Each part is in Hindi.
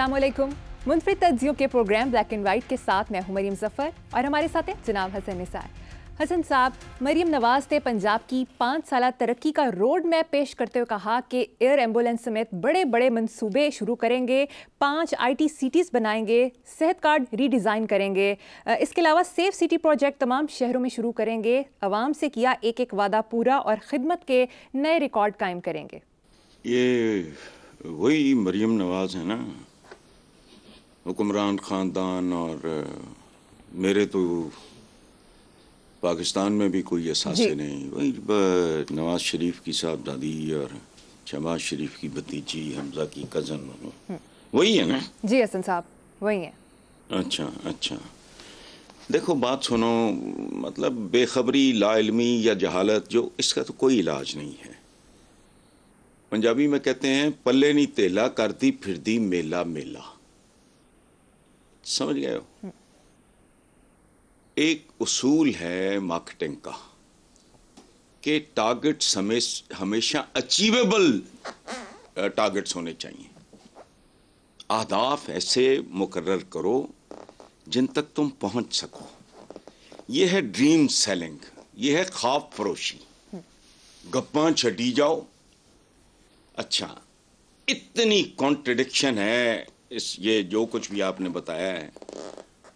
असलम मुनफरद तजियों के प्रोग्राम ब्लैक एंड वाइट के साथ मैं हूं मरीम जफ़र और हमारे साथ हैं जनाब हसन निसार हसन साहब मरीम नवाज ने पंजाब की पाँच साल तरक्की का रोड मैप पेश करते हुए कहा कि एयर एम्बुलेंस समेत बड़े बड़े मंसूबे शुरू करेंगे पाँच टी सिटीज़ बनाएंगे सेहत कार्ड रीडिज़ाइन करेंगे इसके अलावा सेफ सिटी प्रोजेक्ट तमाम शहरों में शुरू करेंगे आवाम से किया एक एक वादा पूरा और खदमत के नए रिकॉर्ड कायम करेंगे ये वही मरीम नवाज है ना हुक्मरान ख़ानदान और मेरे तो पाकिस्तान में भी कोई असासे नहीं वही नवाज शरीफ की साहबजादी और शहबाज शरीफ की भतीजी हमजा की कज़न हम्म। वही है ना हाँ। जी हसन साहब वही है अच्छा अच्छा देखो बात सुनो मतलब बेखबरी लाइलमी या जहालत जो इसका तो कोई इलाज नहीं है पंजाबी में कहते हैं पल्ले नहीं तेला करती फिरती मेला मेला समझ गए हो एक उसूल है मार्केटिंग का कि टारगेट्स हमेशा अचीवेबल टारगेट्स होने चाहिए आदाफ ऐसे मुकर्र करो जिन तक तुम पहुंच सको ये है ड्रीम सेलिंग ये है खाफ फरोशी गप्पा छटी जाओ अच्छा इतनी कॉन्ट्रडिक्शन है इस ये जो कुछ भी आपने बताया है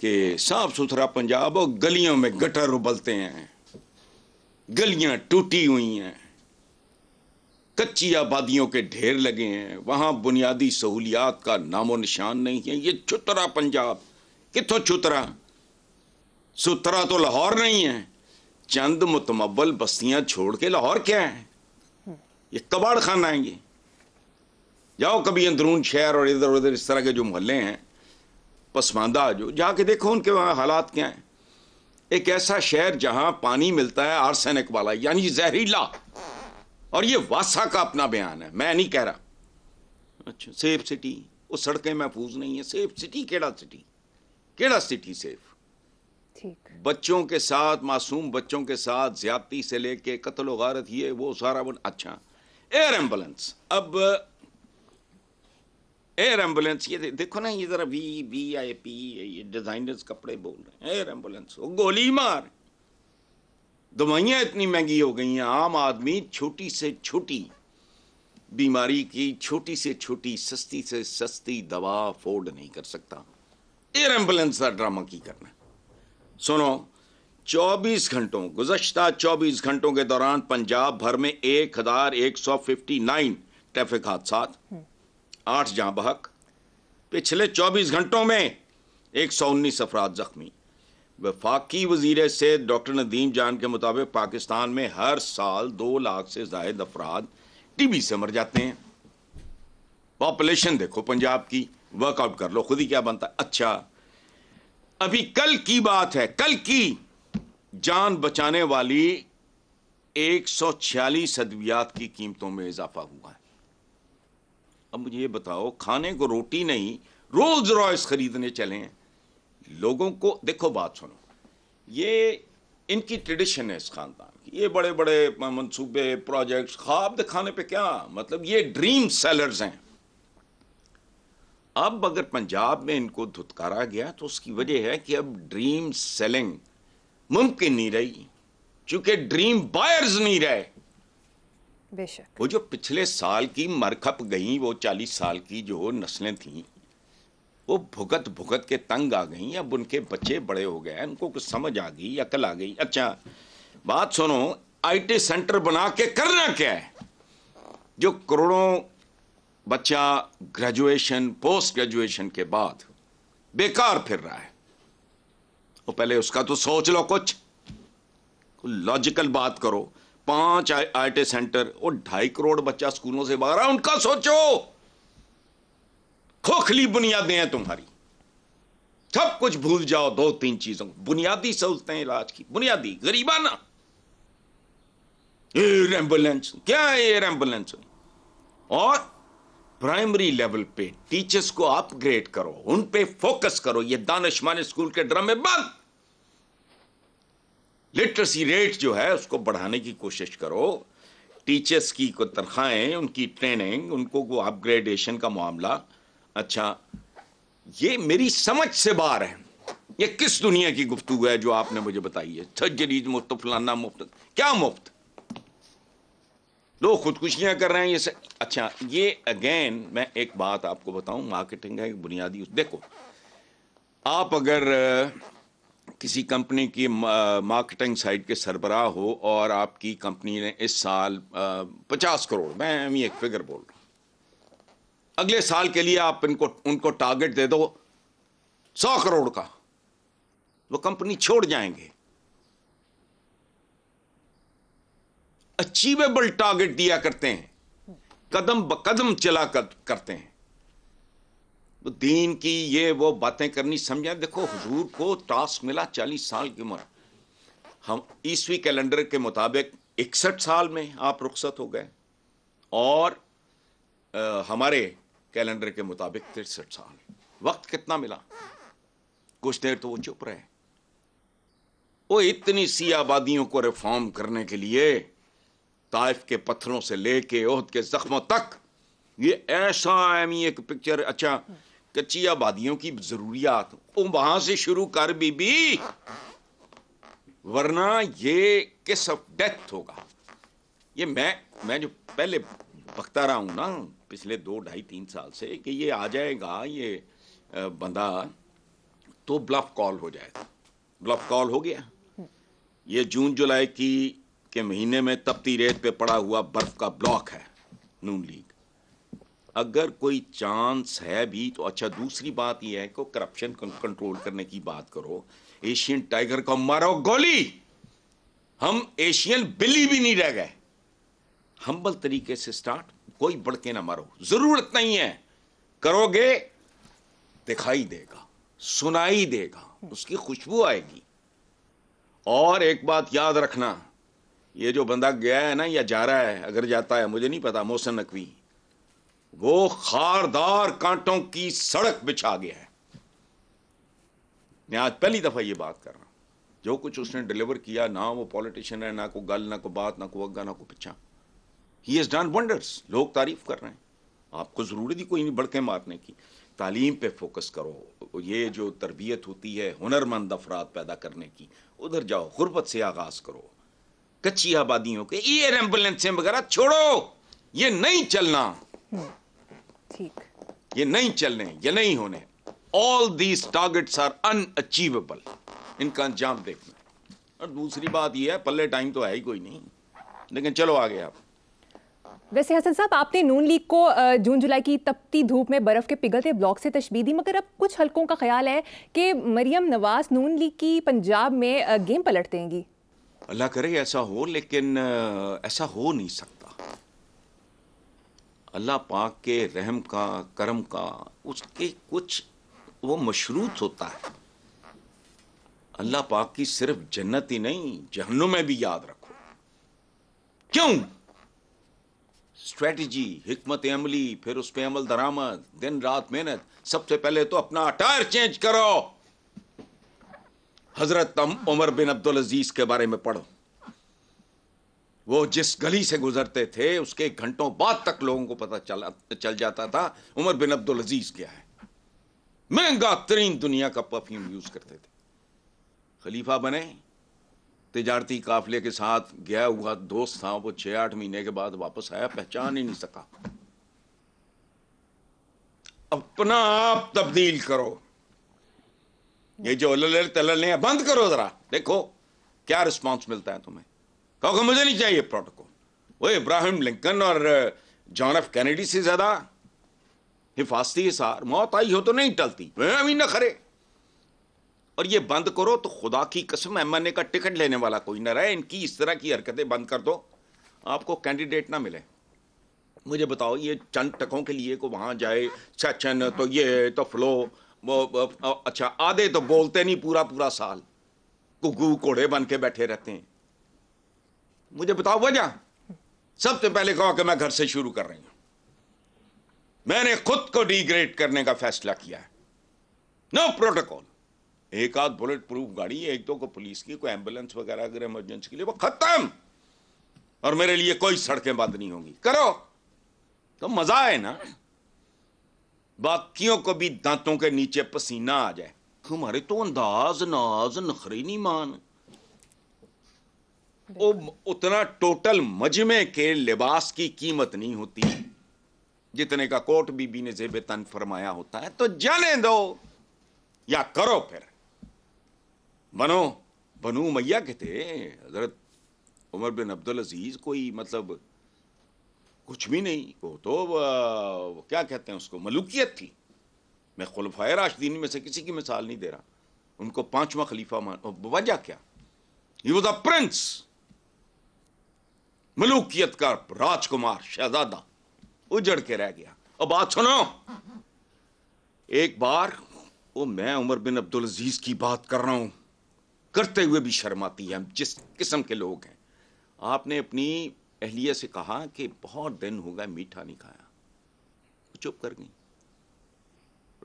कि साफ सुथरा पंजाब और गलियों में गटर उबलते हैं गलियां टूटी हुई हैं कच्ची आबादियों के ढेर लगे हैं वहां बुनियादी सहूलियात का नामो निशान नहीं है ये छुतरा पंजाब कितों छुतरा सुतरा तो लाहौर नहीं है चंद मुतमबल बस्तियां छोड़ के लाहौर क्या है ये कबाड़ खाना है ये जाओ कभी अंदरून शहर और इधर उधर इस तरह के जो मोहल्ले हैं पसमानदा जो जाके देखो उनके वहाँ हालात क्या हैं एक ऐसा शहर जहाँ पानी मिलता है आर्सेनिक वाला यानी जहरीला और ये वासा का अपना बयान है मैं नहीं कह रहा अच्छा सेफ सिटी वो सड़कें महफूज नहीं है सेफ सिटी केड़ा सिटी केड़ा सिटी सेफ ठीक बच्चों के साथ मासूम बच्चों के साथ ज्यादती से लेके कत्ल वारत ये वो सारा बन अच्छा एयर एम्बुलेंस अब एयर एम्बुलेंस ये देखो ना ये जरा वी वी आई पी ये डिजाइनर्स कपड़े बोल रहे हैं एयर एम्बुलेंस वो गोली मार दवाइयाँ इतनी महंगी हो गई हैं आम आदमी छोटी से छोटी बीमारी की छोटी से छोटी सस्ती से सस्ती दवा अफोर्ड नहीं कर सकता एयर एम्बुलेंस का ड्रामा की करना सुनो 24 घंटों गुजश्ता 24 घंटों के दौरान पंजाब भर में एक एक हजार सौ फिफ्टी नाइन ट्रैफिक हादसा हम्म। आठ जहां बहक पिछले 24 घंटों में एक सौ उन्नीस अफराद जख्मी वफाकी वजीर से डॉक्टर नदीम जान के मुताबिक पाकिस्तान में हर साल दो लाख से जायद अफराद टीबी से मर जाते हैं पॉपुलेशन देखो पंजाब की वर्कआउट कर लो खुद ही क्या बनता है अच्छा अभी कल की बात है कल की जान बचाने वाली एक सौ अद्वियात की कीमतों में इजाफा हुआ है अब मुझे ये बताओ खाने को रोटी नहीं रोल्स रॉयस खरीदने चले हैं लोगों को देखो बात सुनो ये इनकी ट्रेडिशन है इस खानदान की ये बड़े बड़े मंसूबे प्रोजेक्ट्स ख्वाब दिखाने पे क्या मतलब ये ड्रीम सेलर्स हैं अब अगर पंजाब में इनको धुतकारा गया तो उसकी वजह है कि अब ड्रीम सेलिंग मुमकिन नहीं रही चूंकि ड्रीम बायर्स नहीं रहे बेशक वो जो पिछले साल की मरखप गई वो चालीस साल की जो नस्लें थी वो भुगत भुगत के तंग आ गई अब उनके बच्चे बड़े हो गए उनको कुछ समझ आ गई अकल आ गई अच्छा बात सुनो आईटी सेंटर बना के करना क्या है जो करोड़ों बच्चा ग्रेजुएशन पोस्ट ग्रेजुएशन के बाद बेकार फिर रहा है वो पहले उसका तो सोच लो कुछ लॉजिकल बात करो पांच आई टी सेंटर और ढाई करोड़ बच्चा स्कूलों से बाहर है उनका सोचो खोखली बुनियादें हैं तुम्हारी सब कुछ भूल जाओ दो तीन चीजों बुनियादी सहूलतें इलाज की बुनियादी गरीबाना एयर एम्बुलेंस क्या एयर एम्बुलेंस और प्राइमरी लेवल पे टीचर्स को अपग्रेड करो उन पे फोकस करो ये दानिशमान स्कूल के ड्रामे बंद लिटरेसी रेट जो है उसको बढ़ाने की कोशिश करो टीचर्स की को तनख्वाहें उनकी ट्रेनिंग उनको वो अपग्रेडेशन का मामला अच्छा ये मेरी समझ से बाहर है ये किस दुनिया की गुफ्तु है जो आपने मुझे बताई है सर्जरीज मुफ्त फलाना मुफ्त क्या मुफ्त लोग खुदकुशियां कर रहे हैं ये से अच्छा ये अगेन मैं एक बात आपको बताऊं मार्केटिंग है एक बुनियादी देखो आप अगर किसी कंपनी की मार्केटिंग साइट के सरबराह हो और आपकी कंपनी ने इस साल पचास करोड़ मैं अभी एक फिगर बोल रहा हूँ अगले साल के लिए आप इनको उनको टारगेट दे दो सौ करोड़ का वो कंपनी छोड़ जाएंगे अचीवेबल टारगेट दिया करते हैं कदम ब कदम चला कर, करते हैं तो दीन की ये वो बातें करनी समझा देखो हजूर को टास्क मिला चालीस साल की उम्र हम ईसवी कैलेंडर के मुताबिक इकसठ साल में आप रुख्सत हो गए और आ, हमारे कैलेंडर के मुताबिक तिरसठ साल वक्त कितना मिला कुछ देर तो वो चुप रहे वो इतनी सी आबादियों को रिफॉर्म करने के लिए ताइफ के पत्थरों से लेके ओहद के जख्मों तक ये ऐसा एक पिक्चर अच्छा कच्ची आबादियों की ज़रूरियात वो वहां से शुरू कर बीबी वरना ये किस ऑफ डेथ होगा ये मैं मैं जो पहले बखता रहा हूं ना पिछले दो ढाई तीन साल से कि ये आ जाएगा ये बंदा तो ब्लफ कॉल हो जाएगा ब्लफ कॉल हो गया ये जून जुलाई की के महीने में तपती रेत पे पड़ा हुआ बर्फ का ब्लॉक है नून लीग अगर कोई चांस है भी तो अच्छा दूसरी बात यह है कि करप्शन कंट्रोल करने की बात करो एशियन टाइगर को मारो गोली हम एशियन बिल्ली भी नहीं रह गए हम्बल तरीके से स्टार्ट कोई बड़के ना मारो जरूरत नहीं है करोगे दिखाई देगा सुनाई देगा उसकी खुशबू आएगी और एक बात याद रखना ये जो बंदा गया है ना या जा रहा है अगर जाता है मुझे नहीं पता मोहसन नकवी वो खारदार कांटों की सड़क बिछा गया है मैं आज पहली दफ़ा ये बात कर रहा हूं जो कुछ उसने डिलीवर किया ना वो पॉलिटिशियन है ना को गल ना को बात ना को अग्गा ना को पिछा ही इज़ डन वंडर्स लोग तारीफ कर रहे हैं आपको ज़रूरत ही कोई नहीं बढ़के मारने की तालीम पे फोकस करो ये जो तरबियत होती है हुनरमंद अफराद पैदा करने की उधर जाओ गुर्बत से आगाज़ करो कच्ची आबादियों के एयर एम्बुलेंसें वगैरह छोड़ो ये नहीं चलना हम्म। ठीक ये नहीं चलने ये नहीं होने all these targets are unachievable इनका अंजाम देखना और दूसरी बात ये है पल्ले टाइम तो है ही कोई नहीं लेकिन चलो आगे आप वैसे हसन साहब आपने नून लीग को जून जुलाई की तपती धूप में बर्फ़ के पिघलते ब्लॉक से तशबी दी मगर अब कुछ हलकों का ख्याल है कि मरियम नवाज नून लीग की पंजाब में गेम पलट देंगी अल्लाह करे ऐसा हो लेकिन ऐसा हो नहीं सकता अल्लाह पाक के रहम का करम का उसके कुछ वो मशरूत होता है अल्लाह पाक की सिर्फ जन्नत ही नहीं जहन्नुम में भी याद रखो क्यों स्ट्रेटजी हिकमत अमली फिर उस पर अमल दरामद दिन रात मेहनत सबसे पहले तो अपना अटायर चेंज करो हजरत उमर बिन अब्दुल अजीज के बारे में पढ़ो वो जिस गली से गुजरते थे उसके घंटों बाद तक लोगों को पता चला चल जाता था उमर बिन अब्दुल अजीज क्या है महंगा तरीन दुनिया का परफ्यूम यूज करते थे खलीफा बने तजारती काफले के साथ गया हुआ दोस्त था वो छह आठ महीने के बाद वापस आया पहचान ही नहीं सका अपना आप तब्दील करो ये जो लल तलल बंद करो जरा देखो क्या रिस्पॉन्स मिलता है तुम्हें क्योंकि मुझे नहीं चाहिए प्रोटोकॉल वो इब्राहिम लिंकन और जॉन एफ कैनेडी से ज्यादा हिफाजती सार मौत आई हो तो नहीं टलती वह न खरे और ये बंद करो तो खुदा की कसम ए का टिकट लेने वाला कोई ना रहे इनकी इस तरह की हरकतें बंद कर दो आपको कैंडिडेट ना मिले मुझे बताओ ये चंद टकों के लिए को वहां जाए सचन तो ये तो फ्लो वो, वो अच्छा आधे तो बोलते नहीं पूरा पूरा साल कुगू कोड़े बन के बैठे रहते हैं मुझे बताओ वजह सबसे पहले कहो कि मैं घर से शुरू कर रही हूं मैंने खुद को डिग्रेड करने का फैसला किया है नो प्रोटोकॉल एक आध बुलेट प्रूफ गाड़ी एक दो को पुलिस की कोई एम्बुलेंस वगैरह अगर इमरजेंसी के लिए वो खत्म और मेरे लिए कोई सड़कें बंद नहीं होंगी करो तो मजा है ना बाकियों को भी दांतों के नीचे पसीना आ जाए तुम्हारे तो अंदाज नाज नखरे नहीं मान वो उतना टोटल मजमे के लिबास की कीमत नहीं होती जितने का कोट बीबी ने जेब तन फरमाया होता है तो जाने दो या करो फिर बनो बनू मैया कहते हजरत उमर बिन अब्दुल अजीज कोई मतलब कुछ भी नहीं वो तो वो क्या कहते हैं उसको मलुकियत थी मैं खुलफाए राशदीन में से किसी की मिसाल नहीं दे रहा उनको पांचवा खलीफा मान वजह क्या ही वॉज अ प्रिंस मलूकियत का राजकुमार शहजादा उजड़ के रह गया अब बात सुनो एक बार वो मैं उमर बिन अब्दुल अजीज की बात कर रहा हूं करते हुए भी शर्माती है हम जिस किस्म के लोग हैं आपने अपनी अहलिया से कहा कि बहुत दिन हो गया मीठा नहीं खाया चुप कर गई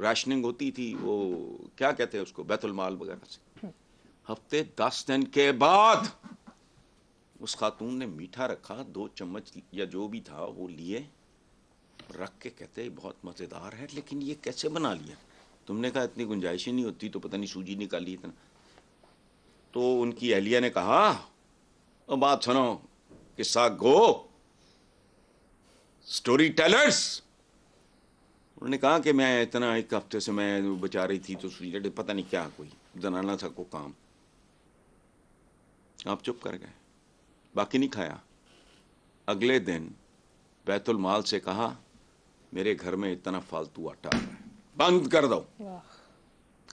राशनिंग होती थी वो क्या कहते हैं उसको बैतुलमाल वगैरह से हफ्ते दस दिन के बाद उस खातून ने मीठा रखा दो चम्मच या जो भी था वो लिए रख के कहते बहुत मज़ेदार है लेकिन ये कैसे बना लिया तुमने कहा इतनी गुंजाइश ही नहीं होती तो पता नहीं सूजी निकाली इतना तो उनकी अहलिया ने कहा अब बात सुनो किस्सा गो स्टोरी टेलर्स उन्होंने कहा कि मैं इतना एक हफ्ते से मैं बचा रही थी तो सूजी पता नहीं क्या कोई जनाना था को काम आप चुप कर गए बाकी नहीं खाया अगले दिन बैतुल माल से कहा मेरे घर में इतना फालतू आटा बंद कर दो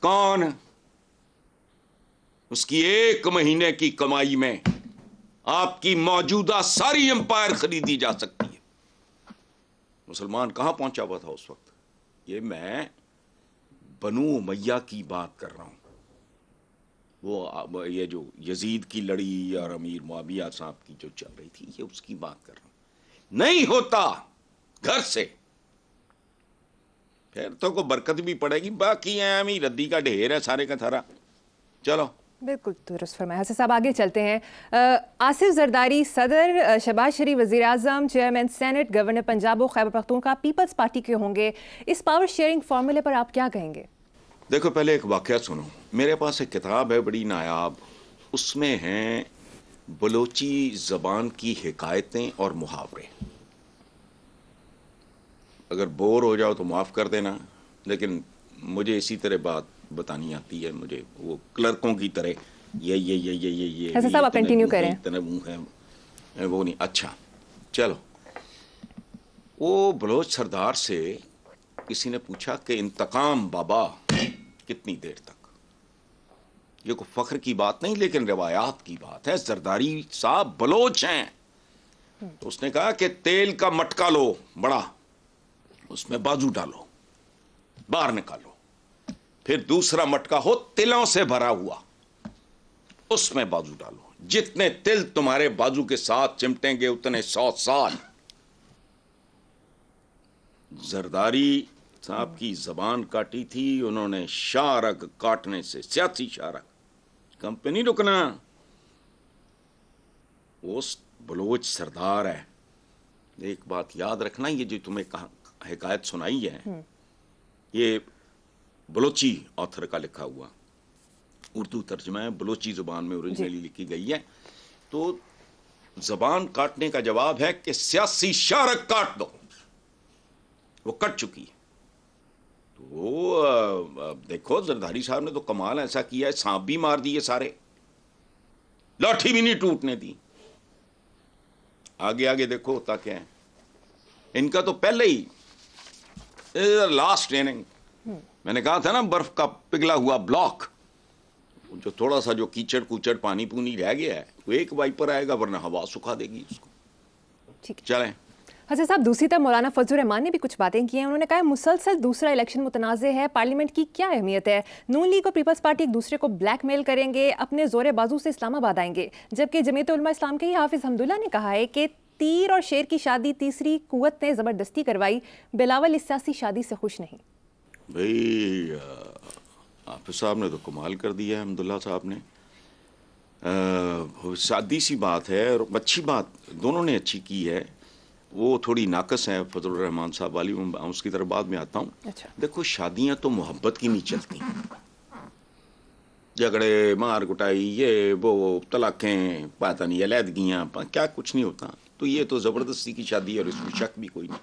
कौन उसकी एक महीने की कमाई में आपकी मौजूदा सारी एम्पायर खरीदी जा सकती है मुसलमान कहां पहुंचा हुआ था उस वक्त ये मैं बनु मैया की बात कर रहा हूं वो ये जो यजीद की लड़ी और अमीर मुआविया साहब की जो चल रही थी ये उसकी बात कर रहा हूं नहीं होता घर से फिर तो को बरकत भी पड़ेगी बाकी अमीर रद्दी का ढेर है सारे का थारा चलो बिल्कुल दुरुस्त फरमाया हसन साहब आगे चलते हैं आसिफ जरदारी सदर शबाज शरीफ वजी अजम चेयरमैन सेनेट गवर्नर पंजाब और खैबर का पीपल्स पार्टी के होंगे इस पावर शेयरिंग फार्मूले पर आप क्या कहेंगे देखो पहले एक वाक़ सुनो मेरे पास एक किताब है बड़ी नायाब उसमें हैं बलोची ज़बान की हकायतें और मुहावरे अगर बोर हो जाओ तो माफ़ कर देना लेकिन मुझे इसी तरह बात बतानी आती है मुझे वो क्लर्कों की तरह ये ये ये ये ये ये अच्छा, आप कंटिन्यू करें इतने हैं वो नहीं अच्छा चलो वो बलोच सरदार से किसी ने पूछा कि इंतकाम बाबा कितनी देर तक ये कोई फख्र की बात नहीं लेकिन रिवायात की बात है जरदारी साहब बलोच हैं तो उसने कहा कि तेल का मटका लो बड़ा उसमें बाजू डालो बाहर निकालो फिर दूसरा मटका हो तिलों से भरा हुआ उसमें बाजू डालो जितने तिल तुम्हारे बाजू के साथ चिमटेंगे उतने सौ साल जरदारी साहब की जबान काटी थी उन्होंने शारक काटने से सियासी शारक कंपनी रुकना वो बलोच सरदार है एक बात याद रखना ये जो तुम्हें कहा हकायत सुनाई है हम्म। ये बलोची ऑथर का लिखा हुआ उर्दू तर्जमा बलोची जुबान में ओरिजिनली लिखी गई है तो जबान काटने का जवाब है कि सियासी शारक काट दो वो कट चुकी है वो देखो जरदारी साहब ने तो कमाल ऐसा किया है सांप भी मार दिए सारे लाठी भी नहीं टूटने दी आगे आगे देखो होता क्या है इनका तो पहले ही लास्ट हम्म। ट्रेनिंग मैंने कहा था ना बर्फ का पिघला हुआ ब्लॉक जो थोड़ा सा जो कीचड़ कूचड़ पानी पुनी रह गया है वो एक वाइपर आएगा वरना हवा सुखा देगी उसको ठीक चलें हजरत साहब दूसरी तरफ मौलाना फजल रहमान ने भी कुछ बातें की हैं उन्होंने कहा मुसलसल दूसरा इलेक्शन मुतनाज़ है पार्लियामेंट की क्या अहमियत है नून लीग और पीपल्स पार्टी एक दूसरे को ब्लैकमेल करेंगे अपने जोर बाजू से इस्लामाबाद आएंगे जबकि जमीत इस्लाम के ही हाफिज़ हमदुल्ला ने कहा है कि तीर और शेर की शादी तीसरी कुत ने ज़बरदस्ती करवाई बिलावल इस सियासी शादी से खुश नहीं भाई हाफिज साहब ने तो कमाल कर दिया है हमदुल्ला साहब ने सादी सी बात है और अच्छी बात दोनों ने अच्छी की है वो थोड़ी नाकस है फजल रहमान साहब वाली उसकी तरफ बाद में आता हूँ अच्छा। देखो शादियाँ तो मोहब्बत की नहीं चलती झगड़े मार कुटाई ये वो तलाकें पता नहीं अलहदगियाँ क्या कुछ नहीं होता तो ये तो ज़बरदस्ती की शादी है और इसमें शक भी कोई नहीं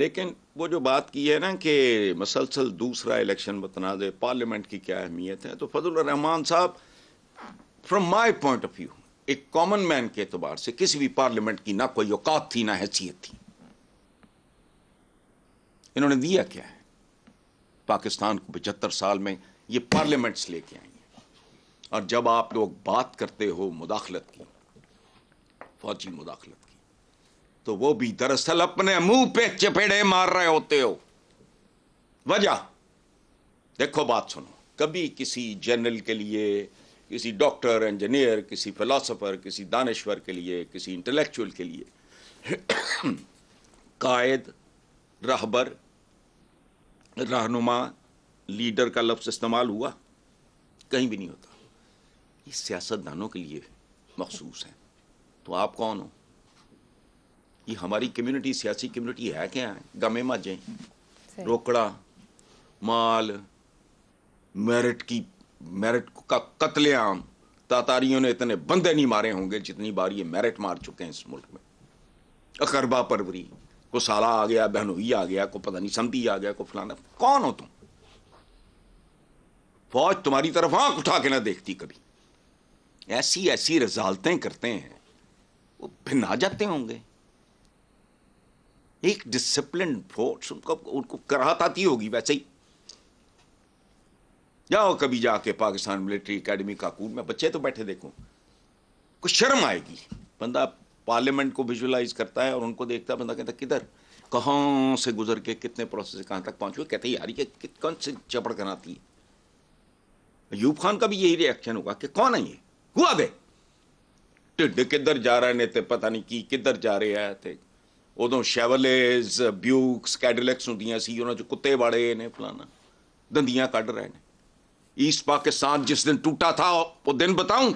लेकिन वो जो बात की है ना कि मसलसल दूसरा इलेक्शन दे पार्लियामेंट की क्या अहमियत है तो फजल रहमान साहब from my point of view एक कॉमन मैन के अतबार से किसी भी पार्लियामेंट की ना कोई औकात थी ना हैसियत थी इन्होंने दिया क्या है पाकिस्तान को पचहत्तर साल में ये पार्लियामेंट्स लेके आई हैं और जब आप लोग बात करते हो मुदाखलत की फौजी मुदाखलत की तो वो भी दरअसल अपने मुंह पे चपेड़े मार रहे होते हो वजह देखो बात सुनो कभी किसी जनरल के लिए किसी डॉक्टर इंजीनियर किसी फ़िलासफ़र किसी दानश्वर के लिए किसी इंटेलेक्चुअल के लिए कायद रहबर रहनुमा लीडर का लफ्ज़ इस्तेमाल हुआ कहीं भी नहीं होता ये सियासतदानों के लिए मखसूस है तो आप कौन हो ये हमारी कम्युनिटी सियासी कम्युनिटी है क्या है गमे माजें रोकड़ा माल मेरिट की मेरिट का कत्लेआम तातारियों ने इतने बंदे नहीं मारे होंगे जितनी बार ये मेरिट मार चुके हैं इस मुल्क में अकरबा परवरी को साला आ गया बहनोई आ गया को पता नहीं समती आ गया को फलाना कौन हो तुम फौज तुम्हारी तरफ आंख उठा के ना देखती कभी ऐसी ऐसी रजालतें करते हैं वो आ जाते होंगे एक डिसिप्लिन फोर्स उनको उनको कराहत आती होगी वैसे ही जाओ कभी जाके पाकिस्तान मिलिट्री एकेडमी काकून में बच्चे तो बैठे देखो कुछ शर्म आएगी बंदा पार्लियामेंट को विजुलाइज करता है और उनको देखता है बंदा कहता किधर कहाँ से गुजर के कितने प्रोसेस कहाँ तक पहुँच गए कहते यार ये कौन से चपड़ कराती है यूब खान का भी यही रिएक्शन होगा कि कौन है ये हुआ गए ढिड किधर जा रहे ने तो पता नहीं की किधर जा रहे हैं ते उदो ਸ਼ੈਵਲੇਜ਼ ब्यूक्स कैडलैक्स ਹੁੰਦੀਆਂ सी उन्होंने कुत्ते ਕੁੱਤੇ ने फलाना ਫਲਾਣਾ कड़ रहे हैं ईस्ट पाकिस्तान जिस दिन टूटा था वो दिन बताऊं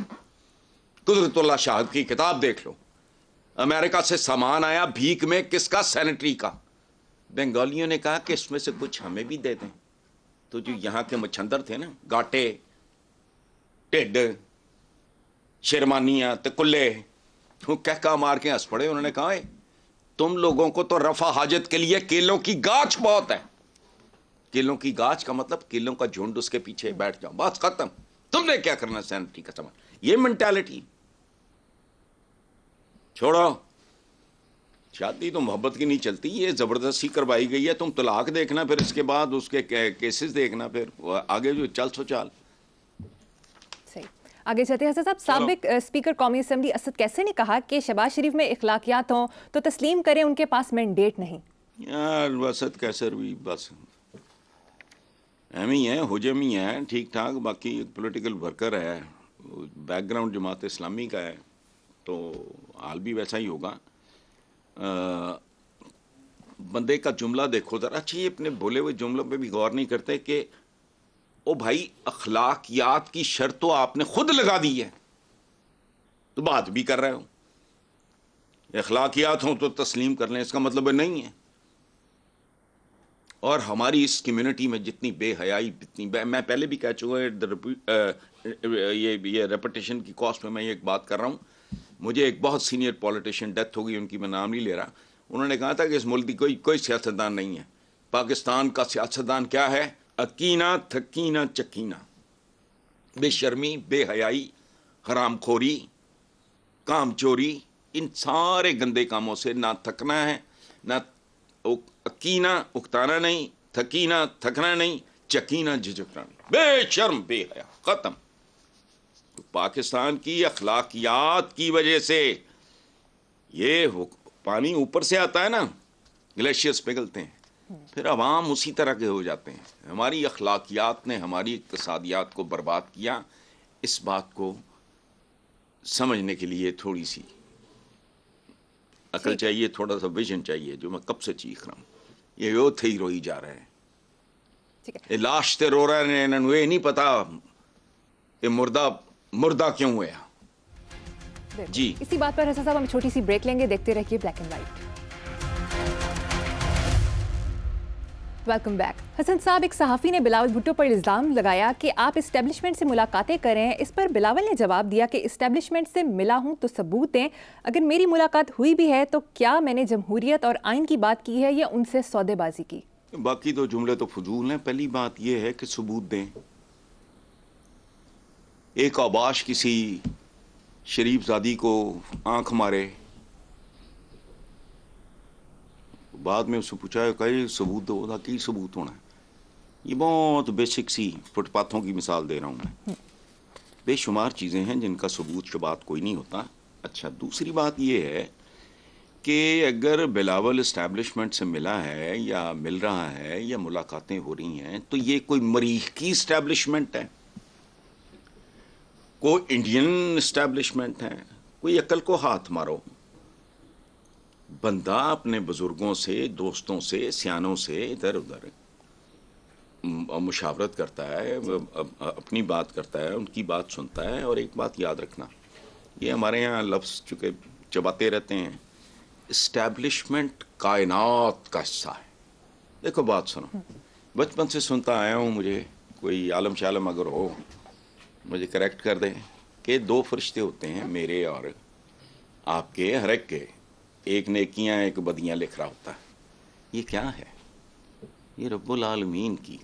कुदरतुल्ला शाहब की किताब देख लो अमेरिका से सामान आया भीख में किसका सैनिटरी का बंगालियों ने कहा कि इसमें से कुछ हमें भी दे दें तो जो यहाँ के मच्छंदर थे ना गाटे टेड शेरमानिया तकुल्ले वो कह का मार के हंस पड़े उन्होंने कहा तुम लोगों को तो रफा हाजत के लिए केलों की गाछ बहुत है किलों की गाछ का मतलब किलों का झुंड उसके पीछे बैठ जाओ बस खत्म तुमने क्या करना सैनिटी का सवाल ये मेंटेलिटी छोड़ो शादी तो मोहब्बत की नहीं चलती ये ज़बरदस्ती करवाई गई है तुम तलाक देखना फिर इसके बाद उसके केसेस देखना फिर आगे जो चल सो तो चाल आगे चलते हैं साहब सबक स्पीकर कौमी असम्बली असद कैसे ने कहा कि शबाज शरीफ में इखलाकियात हों तो तस्लीम करें उनके पास मैंडेट नहीं यार असद कैसर भी बस एम ही हैं हजम ही है ठीक ठाक बाकी एक पोलिटिकल वर्कर है बैकग्राउंड जमात इस्लामी का है तो हाल भी वैसा ही होगा आ, बंदे का जुमला देखो ज़रा अच्छा ये अपने बोले हुए जुमलों पे भी गौर नहीं करते कि ओ भाई अखलाकियात की शर्त तो आपने खुद लगा दी है तो बात भी कर रहे हो अखलाकियात हों तो तस्लीम कर लें इसका मतलब नहीं है और हमारी इस कम्युनिटी में जितनी बेहयाई जितनी बे, मैं पहले भी कह चुका हूँ uh, ये ये रेपटेशन की कॉस्ट में मैं ये एक बात कर रहा हूँ मुझे एक बहुत सीनियर पॉलिटिशियन डेथ हो गई उनकी मैं नाम नहीं ले रहा उन्होंने कहा था कि इस मुल्क की कोई कोई सियासतदान नहीं है पाकिस्तान का सियासतदान क्या है अकीना थकीना चकीना बेशर्मी बेहयाई हरामखोरी काम चोरी इन सारे गंदे कामों से ना थकना है ना अकीना उकताना नहीं थकीना थकना नहीं चकीना झिझकना नहीं बेशर्म बेहया ख़त्म तो पाकिस्तान की अखलाकियात की वजह से ये पानी ऊपर से आता है ना ग्लेशियर्स पिघलते हैं फिर आवाम उसी तरह के हो जाते हैं हमारी अखलाकियात ने हमारी इकतसादियात को बर्बाद किया इस बात को समझने के लिए थोड़ी सी अकल चाहिए थोड़ा सा विजन चाहिए जो मैं कब से चीख रहा हूँ ये ਉੱਥੇ थे ही रोई जा रहे हैं ਇਹ লাশ ਤੇ ਰੋ ਰਹੇ ਨੇ ਇਹਨਾਂ ਨੂੰ ਇਹ ये ਪਤਾ मुर्दा क्यों हुए जी इसी बात पर हसन साहब हम छोटी सी ब्रेक लेंगे देखते रहिए black and white welcome back Hasan साहब एक सहाफ़ी ने बिलावल भुट्टो पर इल्ज़ाम लगाया कि आप इस्टेबलिशमेंट से मुलाकातें करें इस पर बिलावल ने जवाब दिया कि इस्टेबलिशमेंट से मिला हूं तो सबूत दें अगर मेरी मुलाकात हुई भी है तो क्या मैंने जमहूरियत और आइन की बात की है या उनसे सौदेबाजी की बाकी तो जुमले तो फजूल हैं पहली बात यह है कि सबूत दें एक आबाश किसी शरीफ जादी को आँख मारे बाद में उससे पूछा कई सबूत दो था कि सबूत होना है ये बहुत बेसिक सी फुटपाथों की मिसाल दे रहा हूँ मैं बेशुमार चीज़ें हैं जिनका सबूत शबात कोई नहीं होता अच्छा दूसरी बात यह है कि अगर बिलावल इस्टेब्लिशमेंट से मिला है या मिल रहा है या मुलाकातें हो रही हैं तो ये कोई मरीख की इस्टेब्लिशमेंट है कोई इंडियन इस्टेब्लिशमेंट है कोई अकल को हाथ मारो बंदा अपने बुज़ुर्गों से दोस्तों से सियानों से इधर उधर मुशावरत करता है अपनी बात करता है उनकी बात सुनता है और एक बात याद रखना ये हमारे यहाँ लफ्ज़ चूँकि चबाते रहते हैं इस्टेब्लिशमेंट कायनात का हिस्सा है देखो बात सुनो बचपन से सुनता आया हूँ मुझे कोई आलम शालम अगर हो मुझे करेक्ट कर दें कि दो फरिश्ते होते हैं मेरे और आपके हर एक के एक नेकियां एक बदियां लिख रहा होता है ये क्या है ये रब्बुल आलमीन की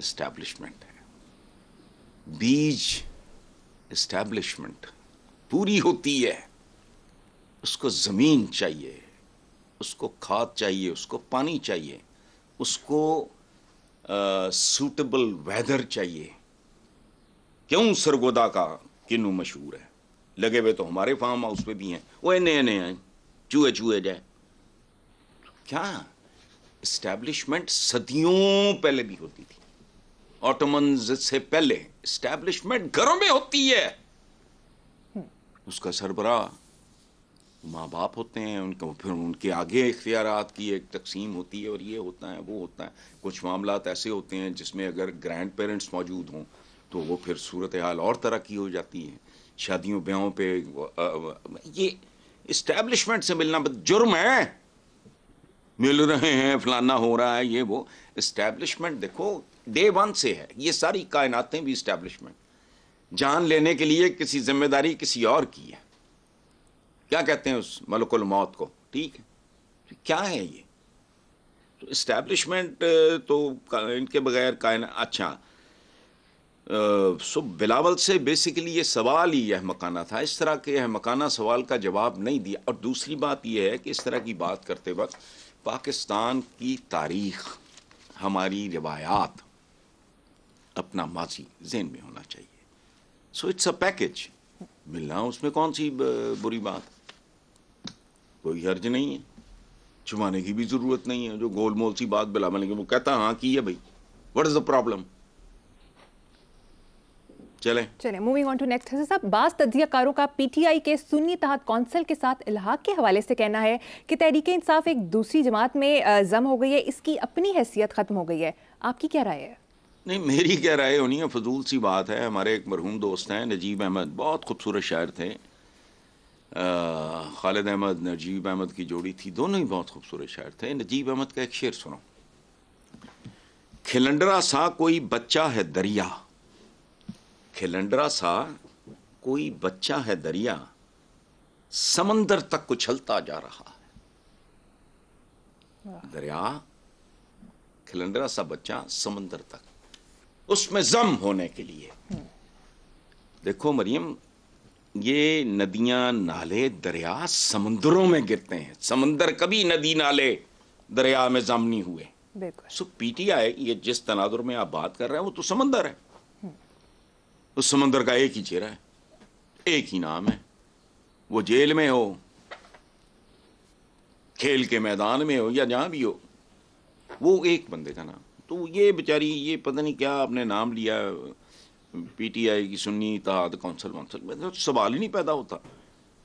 इस्टेब्लिशमेंट है बीज इस्टेब्लिशमेंट पूरी होती है उसको ज़मीन चाहिए उसको खाद चाहिए उसको पानी चाहिए उसको सूटेबल वेदर चाहिए क्यों सरगोदा का किन्नू मशहूर है लगे हुए तो हमारे फार्म हाउस पे भी हैं वो एने हैं do a जाए क्या इस्टेब्लिशमेंट सदियों पहले भी होती थी ऑटोमन से पहले इस्टेब्लिशमेंट घरों में होती है उसका सरबरा माँ बाप होते हैं उनको फिर उनके आगे इख्तियार की एक तकसीम होती है और ये होता है वो होता है कुछ मामला ऐसे होते हैं जिसमें अगर ग्रैंड पेरेंट्स मौजूद हों तो वो फिर सूरत हाल और तरह की हो जाती है शादियों ब्याहों पे ये इस्टेब्लिशमेंट से मिलना जुर्म है मिल रहे हैं फलाना हो रहा है ये वो इस्टेब्लिशमेंट देखो डे वन से है ये सारी कायनातें भी इस्टेब्लिशमेंट जान लेने के लिए किसी जिम्मेदारी किसी और की है क्या कहते हैं उस मलकुल मौत को ठीक है तो क्या है ये तो इस्टेब्लिशमेंट तो इनके बगैर कायना अच्छा सो बिलावल से बेसिकली ये सवाल ही यह मकाना था इस तरह के यह मकाना सवाल का जवाब नहीं दिया और दूसरी बात यह है कि इस तरह की बात करते वक्त पाकिस्तान की तारीख हमारी रिवायात अपना माजी जेन में होना चाहिए सो इट्स अ पैकेज मिलना उसमें कौन सी बुरी बात कोई हर्ज नहीं है छुपाने की भी ज़रूरत नहीं है जो गोलमोल सी बात बिलावल वो कहता हाँ की है भाई वट इज़ द प्रॉब्लम चलें चलें moving on to next Hasan साहब बास तजियाकारों का पीटीआई के सुन्नी तहत कौंसिल के साथ इलाहाक के हवाले से कहना है कि तहरीक इंसाफ एक दूसरी जमात में जम हो गई है इसकी अपनी हैसियत ख़त्म हो गई है आपकी क्या राय है नहीं मेरी क्या राय होनी है फजूल सी बात है हमारे एक मरहूम दोस्त हैं नजीब अहमद बहुत खूबसूरत शायर थे खालिद अहमद नजीब अहमद की जोड़ी थी दोनों ही बहुत खूबसूरत शायर थे नजीब अहमद का एक शेर सुनो खिलंडरा सा कोई बच्चा है दरिया खिलंडरा सा कोई बच्चा है दरिया समंदर तक उछलता जा रहा है दरिया खिलंडरा सा बच्चा समंदर तक उसमें जम होने के लिए हम्म। देखो मरियम ये नदियां नाले दरिया समंदरों में गिरते हैं समंदर कभी नदी नाले दरिया में जम नहीं हुए सो पीटीआई ये जिस तनादुर में आप बात कर रहे हैं वो तो समंदर है उस समंदर का एक ही चेहरा है एक ही नाम है वो जेल में हो खेल के मैदान में हो या जहां भी हो वो एक बंदे का नाम तो ये बेचारी ये पता नहीं क्या आपने नाम लिया पीटीआई की सुन्नी इतिहाद काउंसिल वाउंसिल में तो सवाल ही नहीं पैदा होता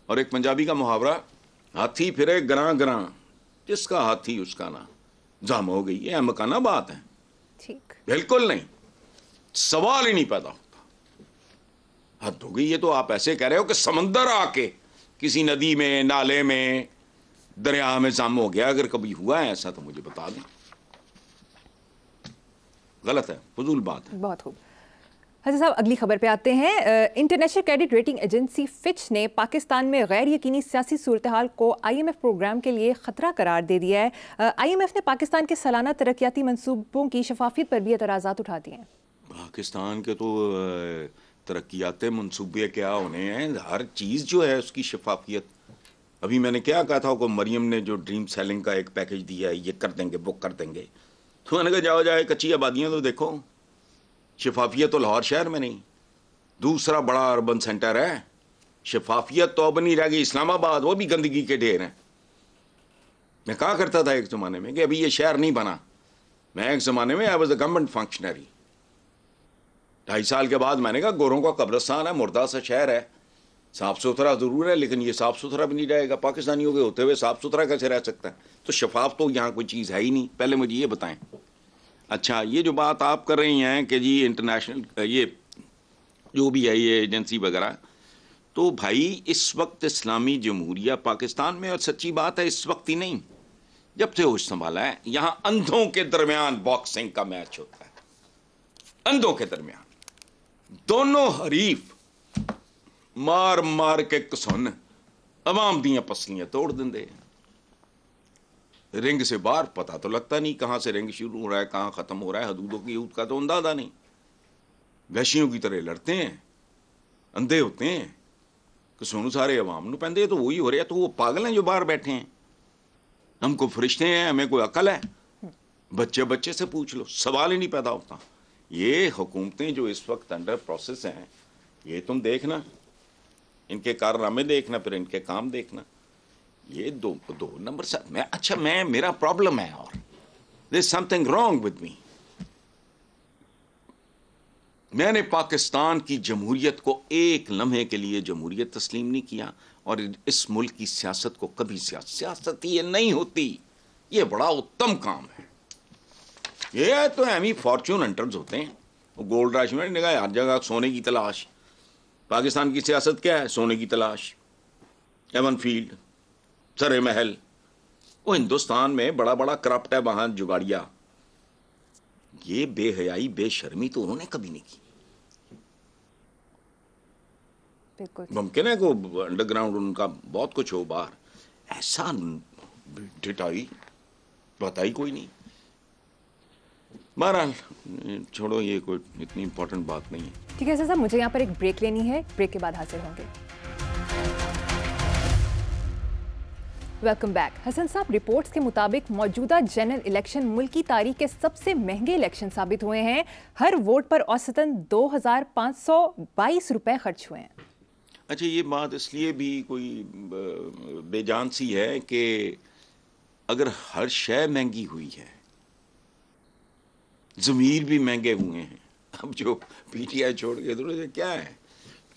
और एक पंजाबी का मुहावरा हाथी फिरे ग्रां ग्रां जिसका हाथी उसका नाम जाम हो गई है मकाना बात है ठीक बिल्कुल नहीं सवाल ही नहीं पैदा होता हद हो गई ये तो आप ऐसे कह रहे हो कि समंदर आके किसी नदी में नाले में दरिया में जाम हो गया अगर कभी हुआ है ऐसा तो मुझे बता दें गलत है फजूल बात है बहुत खूब हजर साहब अगली खबर पे आते हैं international credit rating agency Fitch ने पाकिस्तान में गैर यकीनी सियासी सूरत हाल को आईएमएफ प्रोग्राम के लिए ख़तरा करार दे दिया है आईएमएफ ने पाकिस्तान के सालाना तरक्याती मनसूबों की शफाफियत पर भी एतराज़ा उठा दिए हैं पाकिस्तान के तो आ, तरक्यात मनसूबे क्या होने हैं हर चीज़ जो है उसकी शफाफियत अभी मैंने क्या कहा था को मरियम ने जो ड्रीम सेलिंग का एक पैकेज दिया है ये कर देंगे बुक कर देंगे तो मैंने कहा जाओ जाए कच्ची आबादियाँ तो देखो शफाफियत तो लाहौर शहर में नहीं दूसरा बड़ा अर्बन सेंटर है शफाफियत तो अब नहीं रह गई इस्लामाबाद वो भी गंदगी के ढेर हैं मैं कहा करता था एक ज़माने में कि अभी ये शहर नहीं बना मैं एक ज़माने में I was a government functionary ढाई साल के बाद मैंने कहा गोरों का कब्रस्तान है मुर्दा सा शहर है साफ सुथरा ज़रूर है लेकिन ये साफ सुथरा भी नहीं रहेगा पाकिस्तानियों के होते हुए साफ सुथरा कैसे रह सकता है तो शफाफ तो यहाँ कोई चीज़ है ही नहीं पहले मुझे ये बताएं अच्छा ये जो बात आप कर रही हैं कि जी इंटरनेशनल ये जो भी है ये एजेंसी वगैरह तो भाई इस वक्त इस्लामी जमहूरिया पाकिस्तान में और सच्ची बात है इस वक्त ही नहीं जब से होश संभाला है यहाँ अंधों के दरमियान बॉक्सिंग का मैच होता है अंधों के दरमियान दोनों हरीफ मार मार के कसुन आवाम ਦੀਆਂ ਪਸਲੀਆਂ तोड़ ਦਿੰਦੇ रिंग से बाहर पता तो लगता नहीं कहां से रिंग शुरू हो रहा है कहां ख़त्म हो रहा है हदूदों की यूद का तो अंदाजा नहीं वैशियों की तरह लड़ते हैं अंधे होते हैं कसुन सारे अवाम पेंदे तो वही हो रहा है तो वो पागल हैं जो बाहर बैठे हैं हमको फरिश्ते हैं हमें कोई अकल है बच्चे बच्चे से पूछ लो सवाल ही नहीं पैदा होता ये हुकूमतें जो इस वक्त अंडर प्रोसेस हैं ये तुम देखना इनके कारनामे देखना फिर इनके काम देखना ये दो दो नंबर सर मैं अच्छा मैं मेरा प्रॉब्लम है और they something wrong with me मैंने पाकिस्तान की जमहूरियत को एक लम्हे के लिए जमहूरियत तस्लीम नहीं किया और इस मुल्क की सियासत को कभी सियासत ही ये नहीं होती ये बड़ा उत्तम काम है ये तो ही फॉर्चून हंटर्स होते हैं गोल्ड राश में निगाह हर जगह सोने की तलाश पाकिस्तान की सियासत क्या है सोने की तलाश एवन फील्ड सर महल वो हिंदुस्तान में बड़ा बड़ा करप्ट है वहां जुगाड़िया ये बेहयाई बेशर्मी तो उन्होंने कभी नहीं की मुमकिन है को अंडरग्राउंड उनका बहुत कुछ हो बाहर ऐसा डिटाई बताई कोई नहीं बहरहाल छोड़ो ये कोई इतनी इम्पोर्टेंट बात नहीं है ठीक है सर मुझे यहाँ पर एक ब्रेक लेनी है ब्रेक के बाद हाजिर होंगे वेलकम बैक हसन साहब रिपोर्ट्स के मुताबिक मौजूदा जनरल इलेक्शन मुल्क की तारीख के सबसे महंगे इलेक्शन साबित हुए हैं हर वोट पर औसतन 2,522 रुपए खर्च हुए हैं अच्छा ये बात इसलिए भी कोई बेजान सी है कि अगर हर शय महंगी हुई है ज़मीर भी महंगे हुए हैं अब जो पीटीआई छोड़ के से क्या है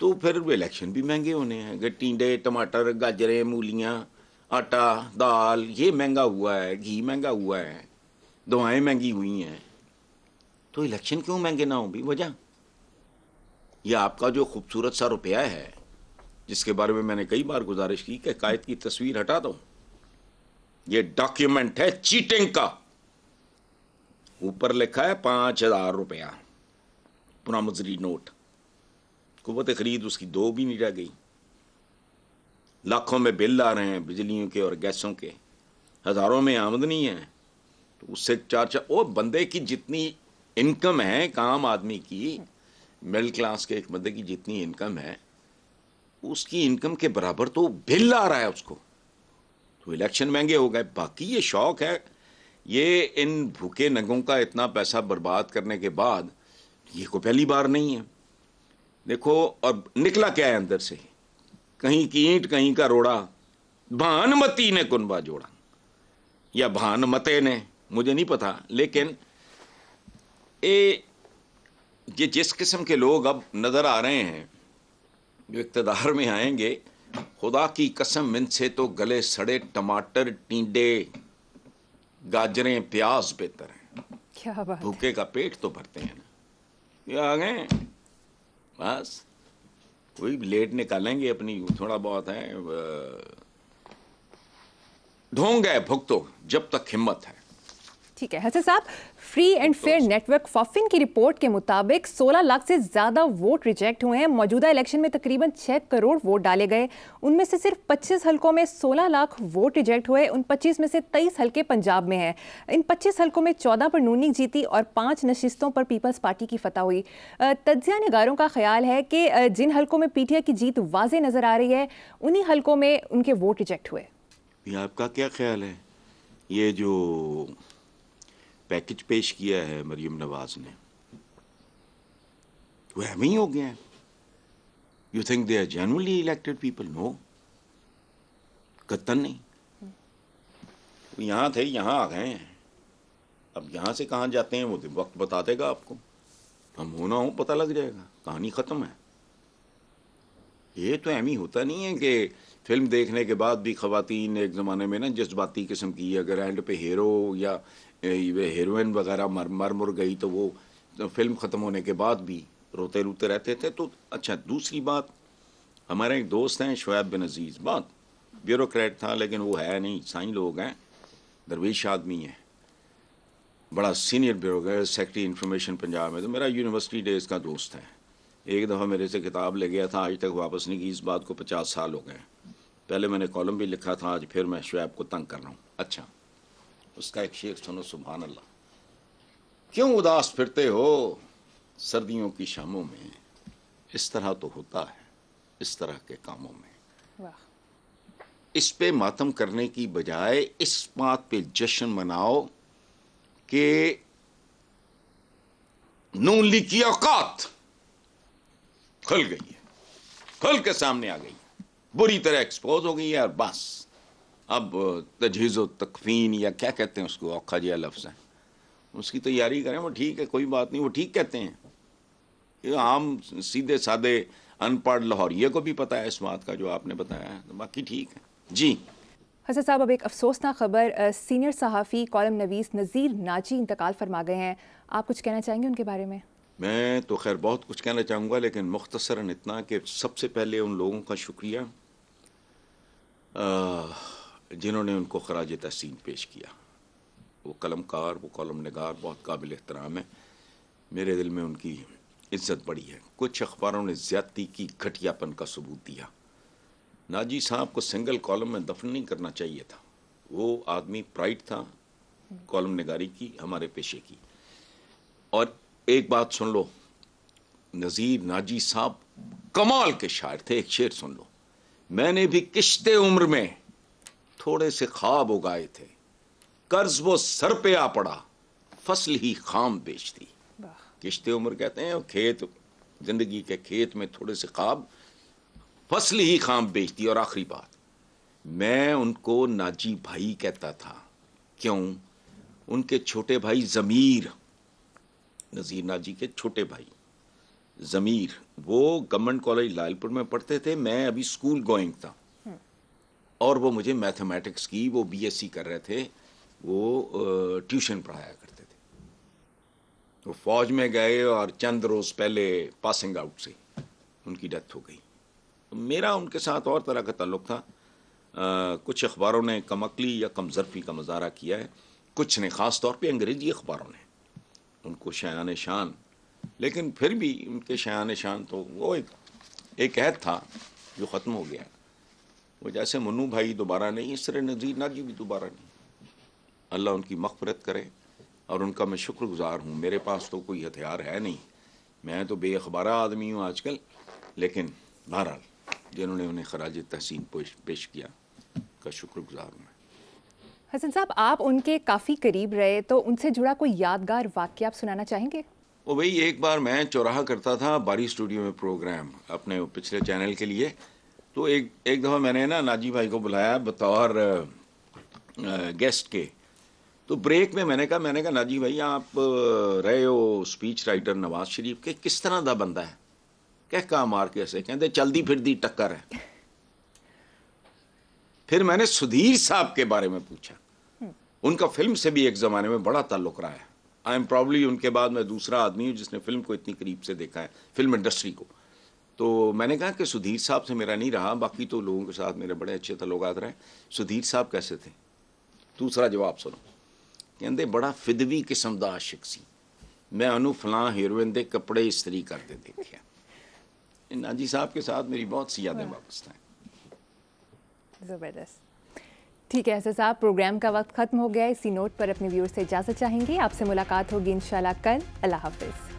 तो फिर इलेक्शन भी महंगे होने हैं अगर टीडे टमाटर गाजरें मूलियाँ आटा दाल ये महंगा हुआ है घी महंगा हुआ है दवाएं महंगी हुई हैं तो इलेक्शन क्यों महंगे ना हो भी वजह यह आपका जो खूबसूरत सा रुपया है जिसके बारे में मैंने कई बार गुजारिश की कि कायद की तस्वीर हटा दो ये डॉक्यूमेंट है चीटिंग का ऊपर लिखा है पाँच हज़ार रुपया पुनः मुजरी नोट कुत खरीद उसकी दो भी नहीं रह गई लाखों में बिल आ रहे हैं बिजलियों के और गैसों के हज़ारों में आमदनी है तो उससे चार चार वो बंदे की जितनी इनकम है एक आम आदमी की मिडिल क्लास के एक बंदे की जितनी इनकम है उसकी इनकम के बराबर तो बिल आ रहा है उसको तो इलेक्शन महंगे हो गए बाकी ये शौक है ये इन भूखे नगों का इतना पैसा बर्बाद करने के बाद ये को पहली बार नहीं है देखो और निकला क्या है अंदर से कहीं की ईंट कहीं का रोड़ा भानमती ने कुनबा जोड़ा या भानमते ने मुझे नहीं पता लेकिन ये ये जिस किस्म के लोग अब नज़र आ रहे हैं जो इकतदार में आएंगे खुदा की कसम इनसे तो गले सड़े टमाटर टीडे गाजरें प्याज बेहतर है क्या बात भूखे का पेट तो भरते हैं ना ये आ गए बस कोई लेट निकालेंगे अपनी थोड़ा बहुत है ढोंग है भुगतो जब तक हिम्मत है ठीक है हसन साहब फ्री एंड फेयर नेटवर्क फॉफिन की रिपोर्ट के मुताबिक 16 लाख से ज़्यादा वोट रिजेक्ट हुए हैं मौजूदा इलेक्शन में तकरीबन 6 करोड़ वोट डाले गए उनमें से सिर्फ 25 हलकों में 16 लाख वोट रिजेक्ट हुए उन 25 में से 23 हलके पंजाब में हैं इन 25 हलकों में 14 पर नून लीग जीती और पाँच नशस्तों पर पीपल्स पार्टी की फतह हुई तजिया नगारों का ख्याल है कि जिन हल्कों में पी की जीत वाज नज़र आ रही है उन्हीं हल्कों में उनके वोट रिजेक्ट हुए आपका क्या ख्याल है ये जो पैकेज पेश किया है मरियम नवाज ने वो हम ही हो गए हैं you think they are genuinely elected people no कतन नहीं hmm. यहाँ थे यहां आ गए हैं अब यहां से कहां जाते हैं वो तो वक्त बता देगा आपको हम होना हो पता लग जाएगा कहानी ख़त्म है ये तो एम ही होता नहीं है कि फिल्म देखने के बाद भी खातन एक ज़माने में ना जज्बाती किस्म की अगर एंड पे हीरो या हीरोइन वगैरह मर मर मुर गई तो वो तो फिल्म ख़त्म होने के बाद भी रोते रोते रहते थे तो अच्छा दूसरी बात हमारे एक दोस्त हैं शुएब बिन अजीज़ बात ब्यूरोक्रेट था लेकिन वो है नहीं साई लोग हैं दरवेश आदमी हैं बड़ा senior bureau secretary information Punjab में तो मेरा यूनिवर्सिटी डेज़ का दोस्त है एक दफ़ा मेरे से किताब ले गया था आज तक वापस नहीं की इस बात को पचास साल हो गए पहले मैंने कॉलम भी लिखा था आज फिर मैं शुएब को तंग कर रहा हूँ अच्छा उसका एक शेर सुनो सुबह अल्लाह क्यों उदास फिरते हो सर्दियों की शामों में इस तरह तो होता है इस तरह के कामों में इस पे मातम करने की बजाय इस बात पे जश्न मनाओ कि नून ली की औकात खुल गई है खुल के सामने आ गई बुरी तरह एक्सपोज हो गई है और बस अब तजहीज़ तकफीन या क्या कहते हैं उसको औखा जिया लफ्ज़ है उसकी तैयारी करें वो ठीक है कोई बात नहीं वो ठीक कहते हैं ये आम सीधे साधे अनपढ़ ये को भी पता है इस बात का जो आपने बताया है तो बाकी ठीक है जी हसन साहब अब एक अफसोसनाक खबर सीनियर सहाफ़ी कॉलम नवीस नज़ीर नाची इंतकाल फरमा गए हैं आप कुछ कहना चाहेंगे उनके बारे में मैं तो खैर बहुत कुछ कहना चाहूँगा लेकिन मुख्तसरा इतना कि सबसे पहले उन लोगों का शुक्रिया जिन्होंने उनको खराज तहसीन पेश किया वो कलमकार वो कॉलम नगार बहुत काबिल एहतराम है मेरे दिल में उनकी इज्जत बड़ी है कुछ अखबारों ने ज्यादती की घटियापन का सबूत दिया नाजी साहब को सिंगल कॉलम में दफन नहीं करना चाहिए था वो आदमी प्राइड था कॉलम नगारी की हमारे पेशे की और एक बात सुन लो नज़ीर नाजी साहब कमाल के शायर थे एक शेर सुन लो मैंने भी किश्ते उम्र में थोड़े से ख्वाब उगाए थे कर्ज वो सर पे आ पड़ा फसल ही खाम बेच दी किश्ते उम्र कहते हैं खेत जिंदगी के खेत में थोड़े से ख्वाब फसल ही खाम बेच दी और आखिरी बात मैं उनको नाजी भाई कहता था क्यों उनके छोटे भाई जमीर नज़ीर नाजी के छोटे भाई जमीर वो गवर्नमेंट कॉलेज लालपुर में पढ़ते थे मैं अभी स्कूल गोइंग था हम्म। और वो मुझे मैथमेटिक्स की वो बीएससी कर रहे थे वो ट्यूशन पढ़ाया करते थे तो फौज में गए और चंद रोज़ पहले पासिंग आउट से उनकी डेथ हो गई तो मेरा उनके साथ और तरह का ताल्लुक था आ, कुछ अखबारों ने कमकली या कमजरफी का मजारा किया है कुछ ने ख़ास तौर पे अंग्रेज़ी अखबारों ने उनको शायान शान लेकिन फिर भी उनके शान शान तो वो एक एक अहद था जो ख़त्म हो गया वो जैसे मनु भाई दोबारा नहीं इस तरह नज़ीर नाजी भी दोबारा नहीं अल्लाह उनकी मफफरत करे और उनका मैं शुक्रगुजार हूँ मेरे पास तो कोई हथियार है नहीं मैं तो बेअबार आदमी हूँ आजकल लेकिन बहरहाल जिन्होंने उन्हें खराज तहसीन पेश किया का शुक्रगुजार हूँ मैं हसन साहब आप उनके काफ़ी करीब रहे तो उनसे जुड़ा कोई यादगार वाक्य आप सुनाना चाहेंगे ओ भाई एक बार मैं चौराहा करता था बारी स्टूडियो में प्रोग्राम अपने पिछले चैनल के लिए तो एक एक दफ़ा मैंने ना नाजी भाई को बुलाया बतौर गेस्ट के तो ब्रेक में मैंने कहा मैंने कहा नाजी भाई आप रहे हो स्पीच राइटर नवाज शरीफ के किस तरह का बंदा है कह कहा मार के ऐसे कहते चलती दी टक्कर है फिर मैंने सुधीर साहब के बारे में पूछा हम्म। उनका फिल्म से भी एक ज़माने में बड़ा ताल्लुक रहा है आई एम प्रॉब्ली उनके बाद मैं दूसरा आदमी हूँ जिसने फिल्म को इतनी करीब से देखा है फिल्म इंडस्ट्री को तो मैंने कहा कि सुधीर साहब से मेरा नहीं रहा बाकी तो लोगों के साथ मेरे बड़े अच्छे तलोगात रहे सुधीर साहब कैसे थे दूसरा जवाब सुनो कहते बड़ा फिदवी किस्म का आशिक सी मैं अनु फलां हीरोइन के कपड़े इस्तरी करते देखे नाजी साहब के साथ मेरी बहुत सी यादें हाँ। वापस हैं ज़बरदस्त ठीक है ऐसे साहब प्रोग्राम का वक्त खत्म हो गया इसी नोट पर अपने व्यूअर्स से इजाजत चाहेंगे आपसे मुलाकात होगी इंशाल्लाह कल अल्लाह हाफिज़